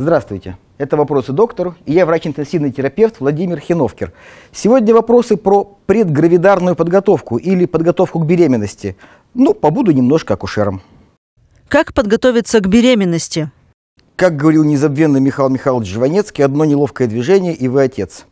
Здравствуйте. Это «Вопросы доктору» и я врач-интенсивный терапевт Владимир Хиновкер. Сегодня вопросы про предгравидарную подготовку или подготовку к беременности. Ну, побуду немножко акушером. Как подготовиться к беременности? Как говорил незабвенный Михаил Михайлович Жванецкий, одно неловкое движение, и вы отец.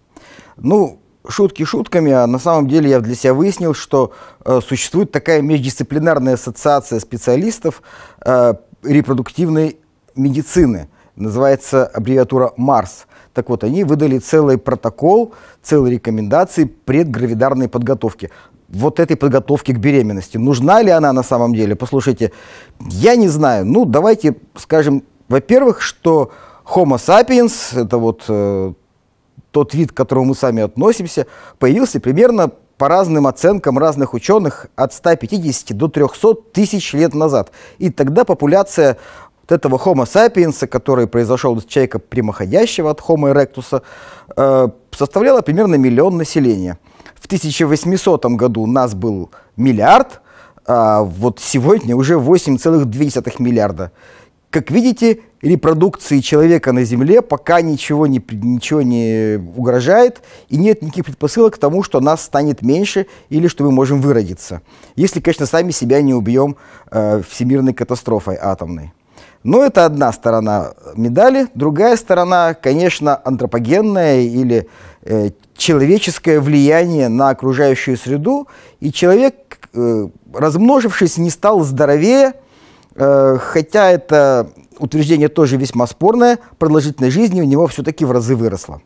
Ну, шутки шутками, а на самом деле я для себя выяснил, что э, существует такая междисциплинарная ассоциация специалистов э, репродуктивной медицины – называется аббревиатура МАРС. Так вот, они выдали целый протокол, целые рекомендации предгравидарной подготовки. Вот этой подготовки к беременности. Нужна ли она на самом деле? Послушайте, я не знаю. Ну, давайте скажем, во-первых, что Homo sapiens, это вот э, тот вид, к которому мы сами относимся, появился примерно по разным оценкам разных ученых от 150 до 300 тысяч лет назад. И тогда популяция вот этого Homo sapiens, который произошел из человека прямоходящего от Homo erectus, э, составляло примерно миллион населения. В 1800 году у нас был миллиард, а вот сегодня уже 8,2 миллиарда. Как видите, репродукции человека на Земле пока ничего не, ничего не угрожает, и нет никаких предпосылок к тому, что нас станет меньше или что мы можем выродиться. Если, конечно, сами себя не убьем э, всемирной катастрофой атомной. Но это одна сторона медали. Другая сторона, конечно, антропогенная или э, человеческое влияние на окружающую среду. И человек, э, размножившись, не стал здоровее, э, хотя это утверждение тоже весьма спорное, продолжительность жизни у него все-таки в разы выросла.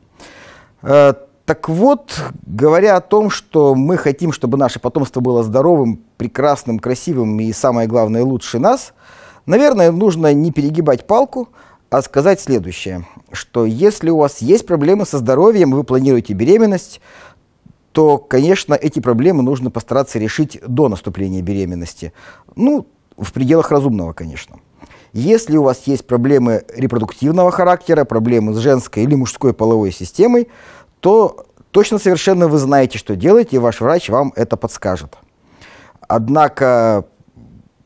Э, так вот, говоря о том, что мы хотим, чтобы наше потомство было здоровым, прекрасным, красивым и, самое главное, лучше нас – Наверное, нужно не перегибать палку, а сказать следующее, что если у вас есть проблемы со здоровьем, вы планируете беременность, то, конечно, эти проблемы нужно постараться решить до наступления беременности. Ну, в пределах разумного, конечно. Если у вас есть проблемы репродуктивного характера, проблемы с женской или мужской половой системой, то точно совершенно вы знаете, что делать, и ваш врач вам это подскажет. Однако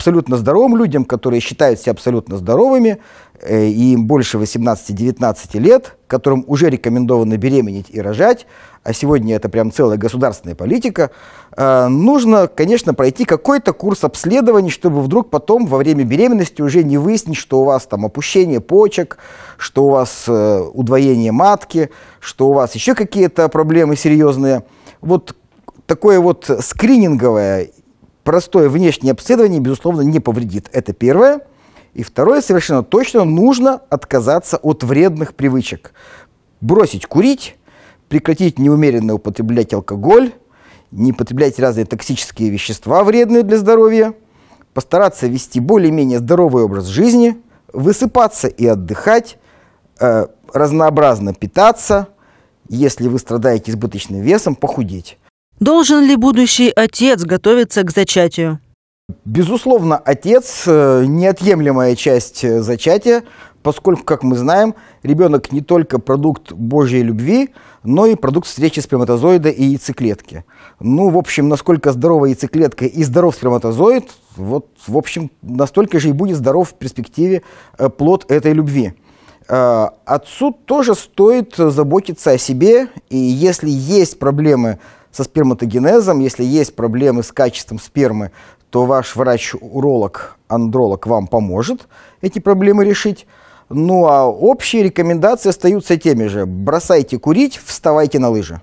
абсолютно здоровым людям, которые считают себя абсолютно здоровыми, э, и им больше 18-19 лет, которым уже рекомендовано беременеть и рожать, а сегодня это прям целая государственная политика, э, нужно, конечно, пройти какой-то курс обследований, чтобы вдруг потом во время беременности уже не выяснить, что у вас там опущение почек, что у вас э, удвоение матки, что у вас еще какие-то проблемы серьезные. Вот такое вот скрининговое простое внешнее обследование, безусловно, не повредит. Это первое. И второе, совершенно точно нужно отказаться от вредных привычек. Бросить курить, прекратить неумеренно употреблять алкоголь, не употреблять разные токсические вещества, вредные для здоровья, постараться вести более-менее здоровый образ жизни, высыпаться и отдыхать, э, разнообразно питаться, если вы страдаете избыточным весом, похудеть. Должен ли будущий отец готовиться к зачатию? Безусловно, отец – э, неотъемлемая часть э, зачатия, поскольку, как мы знаем, ребенок не только продукт Божьей любви, но и продукт встречи сперматозоида и яйцеклетки. Ну, в общем, насколько здорова яйцеклетка и здоров сперматозоид, вот, в общем, настолько же и будет здоров в перспективе э, плод этой любви. Отцу тоже стоит заботиться о себе, и если есть проблемы со сперматогенезом. Если есть проблемы с качеством спермы, то ваш врач-уролог, андролог вам поможет эти проблемы решить. Ну а общие рекомендации остаются теми же. Бросайте курить, вставайте на лыжи.